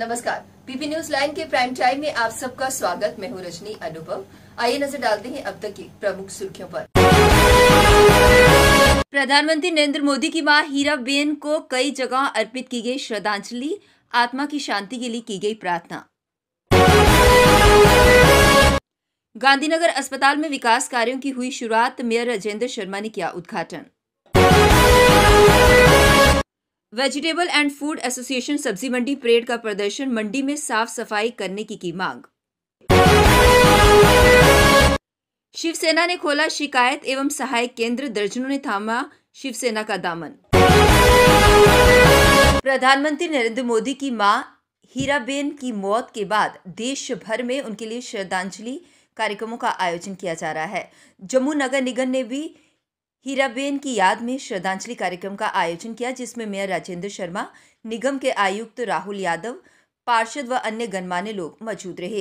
नमस्कार PP news line के prime time में आप सबका स्वागत मैं हूँ रजनी अनुपम आइए नजर डालते हैं अब तक की प्रमुख सुर्खियों पर प्रधानमंत्री नरेंद्र मोदी की मां बेन को कई जगह अर्पित की गई श्रद्धांजलि आत्मा की शांति के लिए की गई प्रार्थना गांधीनगर अस्पताल में विकास कार्यों की हुई शुरुआत मेयर राजेंद्र शर्मा ने किया उद्घाटन वेजिटेबल एंड फूड एसोसिएशन सब्जी मंडी परेड का प्रदर्शन मंडी में साफ सफाई करने की की मांग शिवसेना ने खोला शिकायत एवं सहायक केंद्र दर्जनों ने थामा शिवसेना का दामन प्रधानमंत्री नरेंद्र मोदी की मां हीराबेन की मौत के बाद देश भर में उनके लिए श्रद्धांजलि कार्यक्रमों का आयोजन किया जा रहा है जम्मू नगर निगम ने भी हीराबेन की याद में श्रद्धांजलि कार्यक्रम का आयोजन किया जिसमें मेयर राजेंद्र शर्मा निगम के आयुक्त राहुल यादव पार्षद व अन्य गणमान्य लोग मौजूद रहे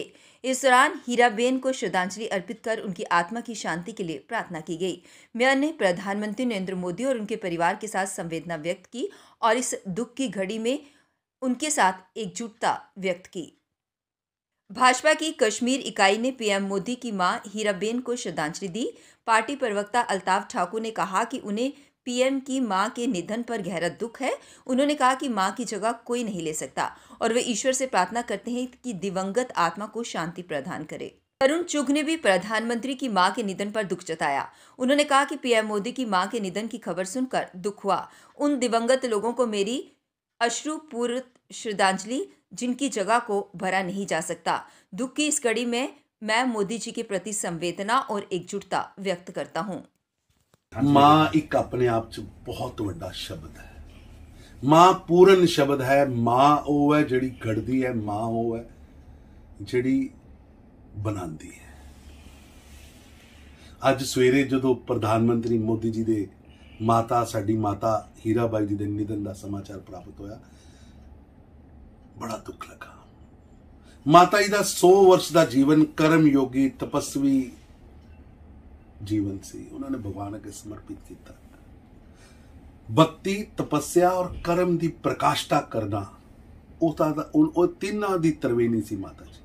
इस दौरान हीराबेन को श्रद्धांजलि अर्पित कर उनकी आत्मा की शांति के लिए प्रार्थना की गई मेयर ने प्रधानमंत्री नरेंद्र मोदी और उनके परिवार के साथ संवेदना व्यक्त की और इस दुख की घड़ी में उनके साथ एकजुटता व्यक्त की भाजपा की कश्मीर इकाई ने पीएम मोदी की मां हीराबेन को श्रद्धांजलि दी पार्टी प्रवक्ता अल्ताफ ठाकुर ने कहा कि उन्हें पीएम की मां के निधन पर गहरा दुख है उन्होंने कहा कि मां की जगह कोई नहीं ले सकता और वे ईश्वर से प्रार्थना करते हैं कि दिवंगत आत्मा को शांति प्रदान करे तरुण चुग ने भी प्रधानमंत्री की मां के निधन पर दुख जताया उन्होंने कहा कि पीएम मोदी की मां के निधन की खबर सुनकर दुख हुआ उन दिवंगत लोगों को मेरी अश्रुपूर्व श्रद्धांजलि जिनकी जगह को भरा नहीं जा सकता दुख की इस कड़ी में मैं मोदी जी के प्रति संवेदना और एकजुटता व्यक्त करता हूँ माँ एक अपने आप च बहुत वाला शब्द है माँ पूर्ण शब्द है माँ वो है जड़ी गढ़ती है माँ वो है जड़ी बना है अज सवेरे जो ਪ੍ਰਧਾਨ ਮੰਤਰੀ जी ਜੀ ਦੇ ਮਾਤਾ ਸਾਡੀ ਮਾਤਾ ਹੀਰਾਬਾਈ ਜੀ ਦੇ ਨਿਧਨ ਦਾ ਸਮਾਚਾਰ ਪ੍ਰਾਪਤ ਹੋਇਆ ਬੜਾ ਦੁੱਖ ਮਾਤਾ ਜੀ ਦਾ 100 ਵਰਸ਼ ਦਾ ਜੀਵਨ ਕਰਮ ਯੋਗੀ ਤਪਸਵੀ ਜੀਵਨ ਸੀ ਉਹਨਾਂ ਨੇ ਭਗਵਾਨ ਅੱਗੇ ਸਮਰਪਿਤ ਕੀਤਾ ਬੱਤੀ ਤਪੱਸਿਆ ਔਰ ਕਰਮ ਦੀ ਪ੍ਰਕਾਸ਼ਤਾ ਕਰਨਾ ਉਹ ਤਾਂ ਉਹ ਤਿੰਨਾਂ ਦੀ ਤਰਵੇਨੀ ਸੀ ਮਾਤਾ ਜੀ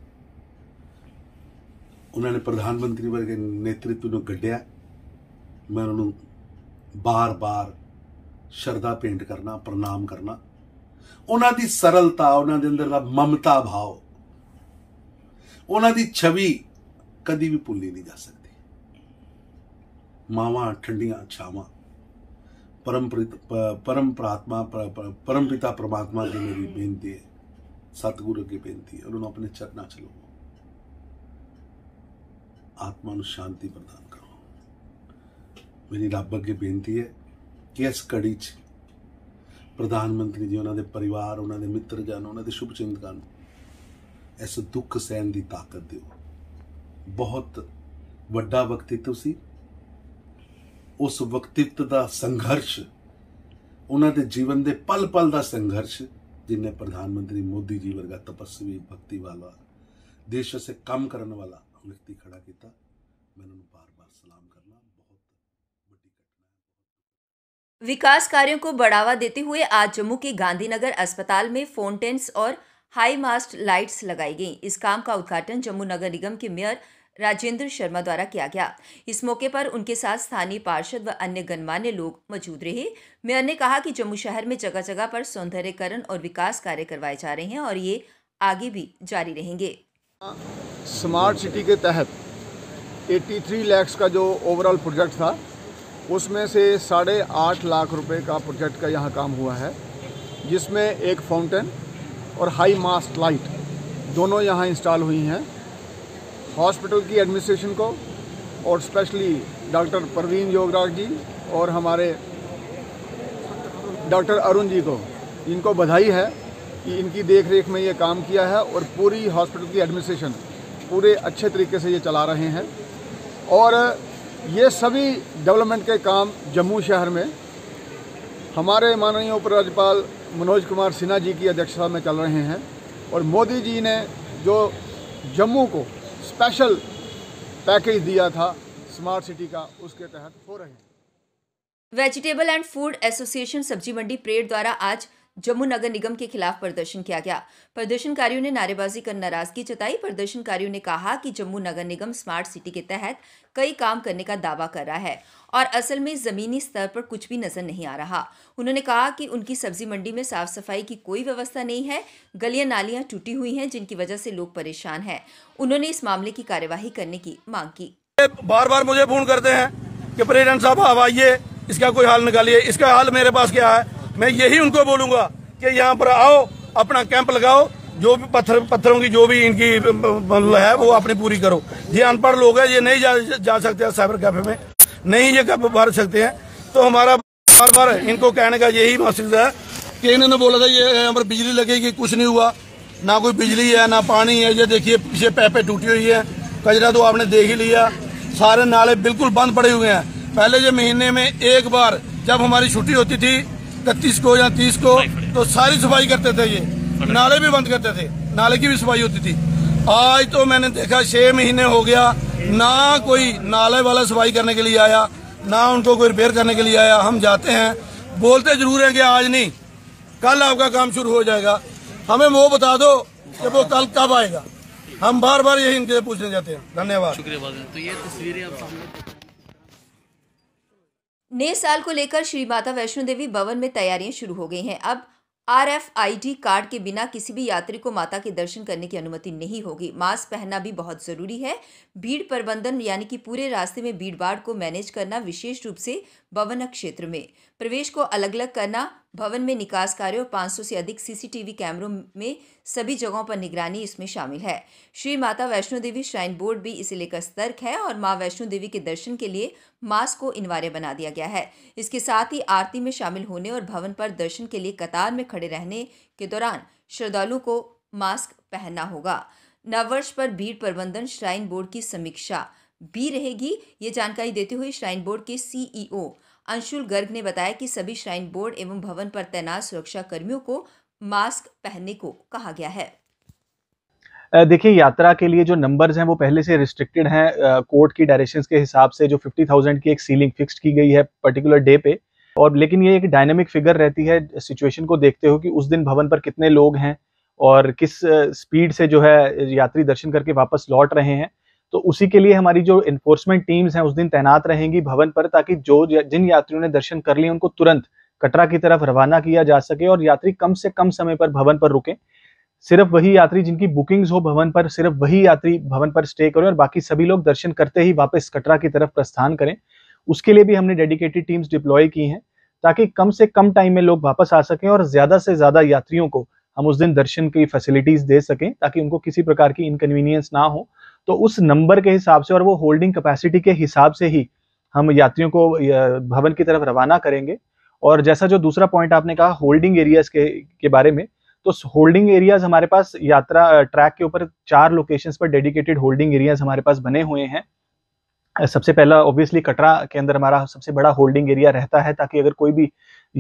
ਉਹਨਾਂ ਨੇ ਪ੍ਰਧਾਨ ਮੰਤਰੀ ਵਰਗੇ ਨੇਤ੍ਰਿਤਵ ਨੂੰ ਗੱਡਿਆ ਮੈਂ ਉਹਨਾਂ ਨੂੰ ਬਾਰ-ਬਾਰ ਸ਼ਰਧਾ ਪੇਂਟ ਕਰਨਾ ਪ੍ਰਣਾਮ ਕਰਨਾ ਉਹਨਾਂ ਦੀ ਸਰਲਤਾ ਉਹਨਾਂ ਦੇ ਅੰਦਰ ਦਾ ਮਮਤਾ ਭਾਵ ਉਹਨਾਂ ਦੀ ਛਵੀ ਕਦੀ ਵੀ ਭੁੱਲੀ ਨਹੀਂ ਜਾ ਸਕਦੀ ਮਾਵਾਂ ਠੰਡੀਆਂ ਛਾਵਾਂ ਪਰਮਪ੍ਰਿਤ ਪਰਮ ਪ੍ਰਾਤਮਾ ਪਰਮ ਪਿਤਾ ਪ੍ਰਮਾਤਮਾ ਦੀ ਮੇਰੀ ਬੇਨਤੀ ਹੈ ਸਤਿਗੁਰੂ ਅੱਗੇ ਬੇਨਤੀ ਹੈ ਉਹਨਾਂ ਨੂੰ ਆਪਣੇ ਚਰਨਾਂ ਚ ਲਓ ਆਤਮਾ ਨੂੰ ਸ਼ਾਂਤੀ ਪ੍ਰਦਾਨ ਕਰੋ ਮੇਰੀ ਰੱਬ ਅੱਗੇ ਬੇਨਤੀ ਹੈ ਕਿ ਇਸ ਕੜੀ ਚ ਪ੍ਰਧਾਨ ਮੰਤਰੀ ਜੀ ਉਹਨਾਂ ਦੇ ਪਰਿਵਾਰ ਉਹਨਾਂ ਦੇ ਮਿੱਤਰ ਜਨ ਉਹਨਾਂ ਦੇ ਸ਼ੁਭਚਿੰਤਕਾਂ ਨੂੰ इस दुख सहन की ताकत दो बहुत व्डा व्यक्तित्व से उस व्यक्तित्व का संघर्ष उन्होंने जीवन के पल पल का संघर्ष जिन्हें प्रधानमंत्री मोदी जी वर्गा तपस्वी भक्ति वाला देश से काम करने वाला व्यक्ति खड़ा किया मैं बार बार सलाम करना विकास कार्यों को बढ़ावा देते हुए आज जम्मू के गांधीनगर अस्पताल में फोनटेंस और हाई मास्ट लाइट्स लगाई गई इस काम का उद्घाटन जम्मू नगर निगम के मेयर राजेंद्र शर्मा द्वारा किया गया इस मौके पर उनके साथ स्थानीय पार्षद व अन्य गणमान्य लोग मौजूद रहे मेयर ने कहा कि जम्मू शहर में जगह जगह पर सौंदर्यकरण और विकास कार्य करवाए जा रहे हैं और ये आगे भी जारी रहेंगे स्मार्ट सिटी के तहत 83 लैक्स का जो ओवरऑल प्रोजेक्ट था उसमें से साढ़े आठ लाख रुपए का प्रोजेक्ट का यहाँ काम हुआ है जिसमें एक फाउंटेन और हाई मास्ट लाइट दोनों यहाँ इंस्टॉल हुई हैं हॉस्पिटल की एडमिनिस्ट्रेशन को और स्पेशली डॉक्टर परवीन योगराज जी और हमारे डॉक्टर अरुण जी को इनको बधाई है कि इनकी देख रेख में ये काम किया है और पूरी हॉस्पिटल की एडमिनिस्ट्रेशन पूरे अच्छे तरीके से ये चला रहे हैं और ये सभी डेवलपमेंट के काम जम्मू शहर में हमारे माननीय उपराज्यपाल मनोज कुमार सिन्हा जी की अध्यक्षता में चल रहे हैं और मोदी जी ने जो जम्मू को स्पेशल पैकेज दिया था स्मार्ट सिटी का उसके तहत हो रहे हैं वेजिटेबल एंड फूड एसोसिएशन सब्जी मंडी परेड द्वारा आज जम्मू नगर निगम के खिलाफ प्रदर्शन किया गया प्रदर्शनकारियों ने नारेबाजी कर नाराजगी जताई प्रदर्शनकारियों ने कहा कि जम्मू नगर निगम स्मार्ट सिटी के तहत कई काम करने का दावा कर रहा है और असल में ज़मीनी स्तर पर कुछ भी नज़र नहीं आ रहा उन्होंने कहा कि उनकी सब्जी मंडी में साफ सफाई की कोई व्यवस्था नहीं है गलियां नालियां टूटी हुई हैं जिनकी वजह से लोग परेशान हैं उन्होंने इस मामले की कार्यवाही करने की मांग की बार बार मुझे फोन करते हैं कि साहब आइए इसका कोई हाल निकालिए इसका हाल मेरे पास क्या है मैं यही उनको बोलूंगा कि यहाँ पर आओ अपना कैंप लगाओ जो भी पत्थर पत्थरों की जो भी इनकी है वो अपनी पूरी करो ये अनपढ़ लोग है ये नहीं जा, जा सकते साइबर कैफे में नहीं ये कैफे भर सकते हैं तो हमारा बार बार इनको कहने का यही मकसद है कि इन्होंने बोला था ये यहाँ पर बिजली लगेगी कुछ नहीं हुआ ना कोई बिजली है ना पानी है ये देखिए पीछे पैपे टूटी हुई है कचरा तो आपने देख ही लिया सारे नाले बिल्कुल बंद पड़े हुए हैं पहले जो महीने में एक बार जब हमारी छुट्टी होती थी इकतीस को या तीस को तो सारी सफाई करते थे ये नाले भी बंद करते थे नाले की भी सफाई होती थी आज तो मैंने देखा छह महीने हो गया ना कोई नाले वाला सफाई करने के लिए आया ना उनको कोई रिपेयर करने के लिए आया हम जाते हैं बोलते जरूर हैं कि आज नहीं कल आपका काम शुरू हो जाएगा हमें वो बता दो कि वो कल कब आएगा हम बार बार यही इनके पूछने जाते हैं धन्यवाद शुक्रिया तो ये तस्वीरें नए साल को लेकर श्री माता वैष्णो देवी भवन में तैयारियां शुरू हो गई हैं अब आरएफआईडी कार्ड के बिना किसी भी यात्री को माता के दर्शन करने की अनुमति नहीं होगी मास्क पहनना भी बहुत ज़रूरी है भीड़ प्रबंधन यानी कि पूरे रास्ते में भीड़ भाड़ को मैनेज करना विशेष रूप से भवन क्षेत्र में प्रवेश को अलग अलग करना भवन में निकास कार्य और 500 से अधिक सीसीटीवी कैमरों में सभी जगहों पर निगरानी इसमें शामिल है श्री माता वैष्णो देवी श्राइन बोर्ड भी इसे लेकर सतर्क है और माँ वैष्णो देवी के दर्शन के लिए मास्क को अनिवार्य बना दिया गया है इसके साथ ही आरती में शामिल होने और भवन पर दर्शन के लिए कतार में खड़े रहने के दौरान श्रद्धालु को मास्क पहनना होगा नववर्ष पर भीड़ प्रबंधन श्राइन बोर्ड की समीक्षा भी रहेगी ये जानकारी देते हुए श्राइन बोर्ड के सीईओ अंशुल गर्ग ने बताया कि सभी श्राइन बोर्ड एवं भवन पर तैनात सुरक्षा कर्मियों को मास्क पहनने को कहा गया है देखिए यात्रा के लिए जो नंबर्स हैं वो पहले से रिस्ट्रिक्टेड हैं कोर्ट की डायरेक्शंस के हिसाब से जो 50,000 की एक सीलिंग फिक्स्ड की गई है पर्टिकुलर डे पे और लेकिन ये एक डायनेमिक फिगर रहती है सिचुएशन को देखते हो कि उस दिन भवन पर कितने लोग हैं और किस स्पीड से जो है यात्री दर्शन करके वापस लौट रहे हैं तो उसी के लिए हमारी जो इन्फोर्समेंट टीम्स हैं उस दिन तैनात रहेंगी भवन पर ताकि जो जिन यात्रियों ने दर्शन कर लिए उनको तुरंत कटरा की तरफ रवाना किया जा सके और यात्री कम से कम समय पर भवन पर रुके सिर्फ वही यात्री जिनकी बुकिंग्स हो भवन पर सिर्फ वही यात्री भवन पर स्टे करें और बाकी सभी लोग दर्शन करते ही वापस कटरा की तरफ प्रस्थान करें उसके लिए भी हमने डेडिकेटेड टीम्स डिप्लॉय की हैं ताकि कम से कम टाइम में लोग वापस आ सकें और ज्यादा से ज्यादा यात्रियों को हम उस दिन दर्शन की फैसिलिटीज दे सकें ताकि उनको किसी प्रकार की इनकन्वीनियंस ना हो तो उस नंबर के हिसाब से और वो होल्डिंग कैपेसिटी के हिसाब से ही हम यात्रियों को भवन की तरफ रवाना करेंगे और जैसा जो दूसरा पॉइंट आपने कहा होल्डिंग एरियाज के के बारे में तो होल्डिंग एरियाज हमारे पास यात्रा ट्रैक के ऊपर चार लोकेशंस पर डेडिकेटेड होल्डिंग एरियाज हमारे पास बने हुए हैं सबसे पहला ऑब्वियसली कटरा के अंदर हमारा सबसे बड़ा होल्डिंग एरिया रहता है ताकि अगर कोई भी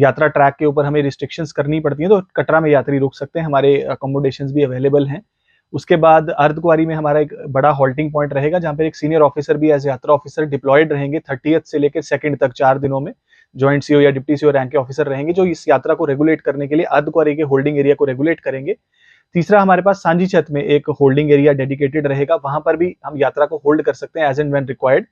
यात्रा ट्रैक के ऊपर हमें रिस्ट्रिक्शंस करनी पड़ती हैं तो कटरा में यात्री रुक सकते हैं हमारे अकोमोडेशन भी अवेलेबल हैं उसके बाद अर्धकुआरी में हमारा एक बड़ा हॉल्टिंग पॉइंट रहेगा जहां पर एक सीनियर ऑफिसर भी एज यात्रा ऑफिसर डिप्लॉयड रहेंगे थर्टीथ से लेकर सेकंड तक चार दिनों में ज्वाइंट सीओ या डिप्टी सीओ रैंक के ऑफिसर रहेंगे जो इस यात्रा को रेगुलेट करने के लिए अर्धकुआरी के होल्डिंग एरिया को रेगुलेट करेंगे तीसरा हमारे पास सांझी छत में एक होल्डिंग एरिया डेडिकेटेड रहेगा वहां पर भी हम यात्रा को होल्ड कर सकते हैं एज एंड वेन रिक्वायर्ड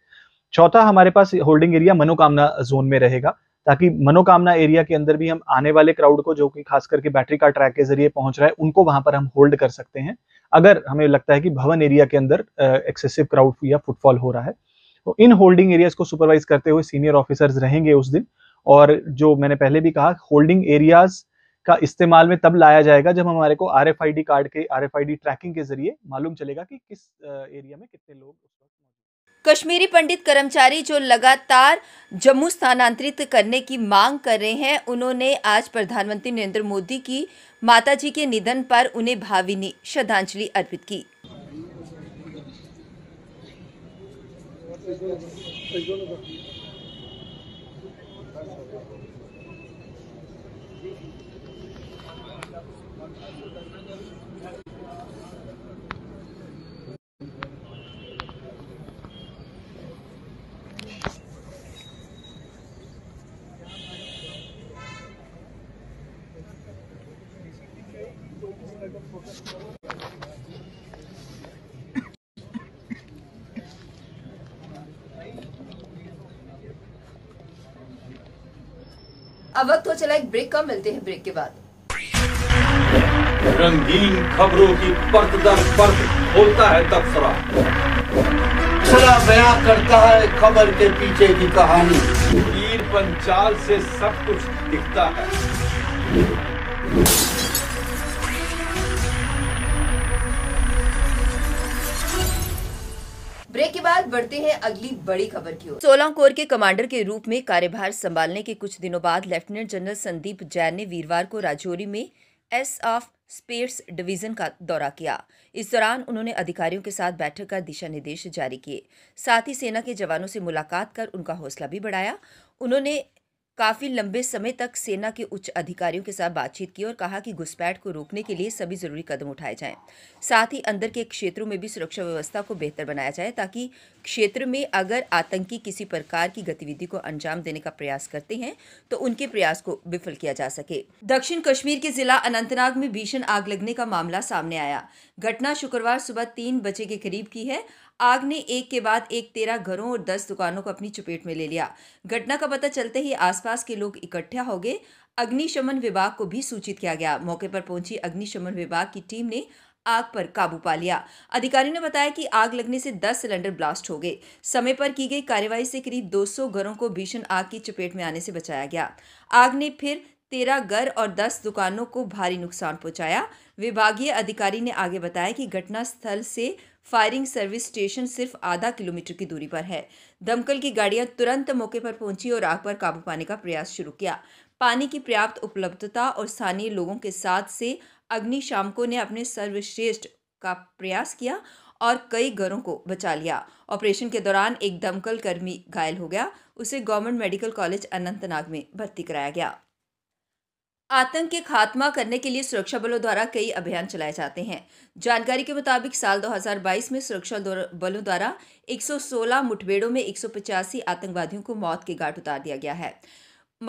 चौथा हमारे पास होल्डिंग एरिया मनोकामना जोन में रहेगा ताकि मनोकामना एरिया के अंदर भी हम आने वाले क्राउड को जो कि खास करके बैटरी का ट्रैक के जरिए पहुंच रहा है उनको वहां पर हम होल्ड कर सकते हैं अगर हमें लगता है कि भवन एरिया के अंदर एक्सेसिव क्राउड या फुटफॉल हो रहा है तो इन होल्डिंग एरियाज को सुपरवाइज करते हुए सीनियर ऑफिसर्स रहेंगे उस दिन और जो मैंने पहले भी कहा होल्डिंग एरियाज का इस्तेमाल में तब लाया जाएगा जब हमारे को आर कार्ड के आर ट्रैकिंग के जरिए मालूम चलेगा कि किस एरिया में कितने लोग कश्मीरी पंडित कर्मचारी जो लगातार जम्मू स्थानांतरित करने की मांग कर रहे हैं उन्होंने आज प्रधानमंत्री नरेंद्र मोदी की माताजी के निधन पर उन्हें भाविनी श्रद्धांजलि अर्पित की अब वक्त हो चला एक ब्रेक का मिलते हैं ब्रेक के बाद रंगीन खबरों की परत दर परत होता है तबसरा तबसरा बयां करता है खबर के पीछे की कहानी पीर पंचाल से सब कुछ दिखता है बढ़ते हैं अगली बड़ी खबर की ओर सोलह कोर के कमांडर के रूप में कार्यभार संभालने के कुछ दिनों बाद लेफ्टिनेंट जनरल संदीप जैन ने वीरवार को राजौरी में एस ऑफ स्पेस डिवीजन का दौरा किया इस दौरान उन्होंने अधिकारियों के साथ बैठक कर दिशा निर्देश जारी किए साथ ही सेना के जवानों से मुलाकात कर उनका हौसला भी बढ़ाया उन्होंने काफ़ी लंबे समय तक सेना के उच्च अधिकारियों के साथ बातचीत की और कहा कि घुसपैठ को रोकने के लिए सभी जरूरी कदम उठाए जाएं साथ ही अंदर के क्षेत्रों में भी सुरक्षा व्यवस्था को बेहतर बनाया जाए ताकि क्षेत्र में अगर आतंकी किसी प्रकार की गतिविधि को अंजाम देने का प्रयास करते हैं तो उनके प्रयास को विफल किया जा सके दक्षिण कश्मीर के जिला अनंतनाग में भीषण आग लगने का मामला सामने आया घटना शुक्रवार सुबह तीन बजे के करीब की है आग ने एक के बाद एक तेरह घरों और दस दुकानों को अपनी चपेट में ले लिया घटना का पता चलते ही आसपास के लोग इकट्ठा हो गए अग्निशमन विभाग को भी सूचित किया गया मौके पर पहुंची अग्निशमन विभाग की टीम ने आग पर काबू पा लिया अधिकारी ने बताया कि आग लगने से 10 सिलेंडर ब्लास्ट हो गए समय पर की गई कार्यवाही से करीब 200 घरों को भीषण आग की चपेट में आने से बचाया गया आग ने फिर 13 घर और 10 दुकानों को भारी नुकसान पहुंचाया विभागीय अधिकारी ने आगे बताया कि घटनास्थल से फायरिंग सर्विस स्टेशन सिर्फ आधा किलोमीटर की दूरी पर है दमकल की गाड़ियां तुरंत मौके पर पहुंची और आग पर काबू पाने का प्रयास शुरू किया पानी की पर्याप्त उपलब्धता और स्थानीय लोगों के साथ से अग्निशामकों ने अपने सर्वश्रेष्ठ का प्रयास किया और कई घरों को बचा लिया ऑपरेशन के दौरान एक दमकल कर्मी घायल हो गया उसे गवर्नमेंट मेडिकल कॉलेज अनंतनाग में भर्ती कराया गया आतंक के खात्मा करने के लिए सुरक्षा बलों द्वारा कई अभियान चलाए जाते हैं जानकारी के मुताबिक साल 2022 में सुरक्षा बलों द्वारा 116 मुठभेड़ों में एक आतंकवादियों को मौत के घाट उतार दिया गया है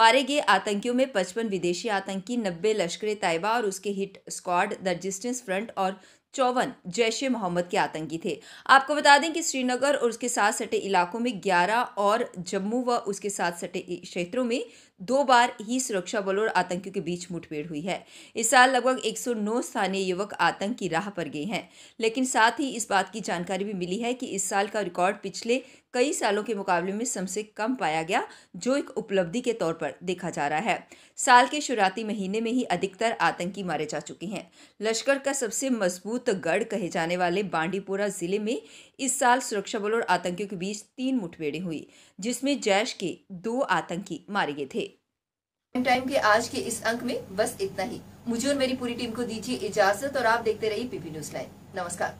मारे गए आतंकियों में पचपन विदेशी आतंकी नब्बे लश्कर तयबा और उसके hit squad the resistance front और चौवन जैश ए मोहम्मद के आतंकी थे आपको बता दें कि श्रीनगर और उसके साथ सटे इलाकों में 11 और जम्मू व उसके साथ सटे क्षेत्रों में दो बार ही सुरक्षा बलों और आतंकियों के बीच मुठभेड़ हुई है इस साल लगभग 109 स्थानीय युवक आतंक की राह पर गए हैं लेकिन साथ ही इस बात की जानकारी भी मिली है कि इस साल का रिकॉर्ड पिछले कई सालों के मुकाबले में सबसे कम पाया गया जो एक उपलब्धि के तौर पर देखा जा रहा है साल के शुरुआती महीने में ही अधिकतर आतंकी मारे जा चुके हैं लश्कर का सबसे मजबूत गढ़ कहे जाने वाले बांडीपोरा जिले में इस साल सुरक्षा बलों और आतंकियों के बीच तीन मुठभेड़ें हुई जिसमें जैश के दो आतंकी मारे गए थे टाइम के आज के इस अंक में बस इतना ही मुझे और मेरी पूरी टीम को दीजिए इजाजत और आप देखते रहिए पीपी न्यूज लाइव नमस्कार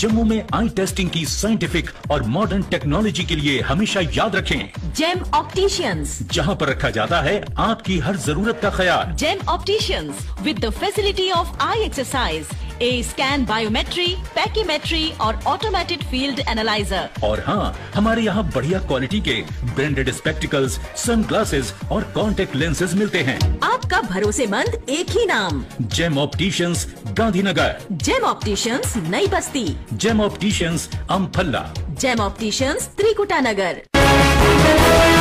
जम्मू में आई टेस्टिंग की साइंटिफिक और मॉडर्न टेक्नोलॉजी के लिए हमेशा याद रखें जेम ऑप्टिशियंस जहां पर रखा जाता है आपकी हर जरूरत का ख्याल Gem opticians with the facility of eye exercise A scan biometry pachymetry और ऑटोमेटेड फील्ड एनालाइजर और हाँ हमारे यहाँ बढ़िया क्वालिटी के ब्रांडेड स्पेक्टिकल्स सन ग्लासेज और कॉन्टेक्ट लेंसेज मिलते हैं आपका भरोसेमंद एक ही नाम Gem opticians Gandhinagar Gem opticians Nai Basti Gem opticians Amphalla Gem opticians Trikuta नगर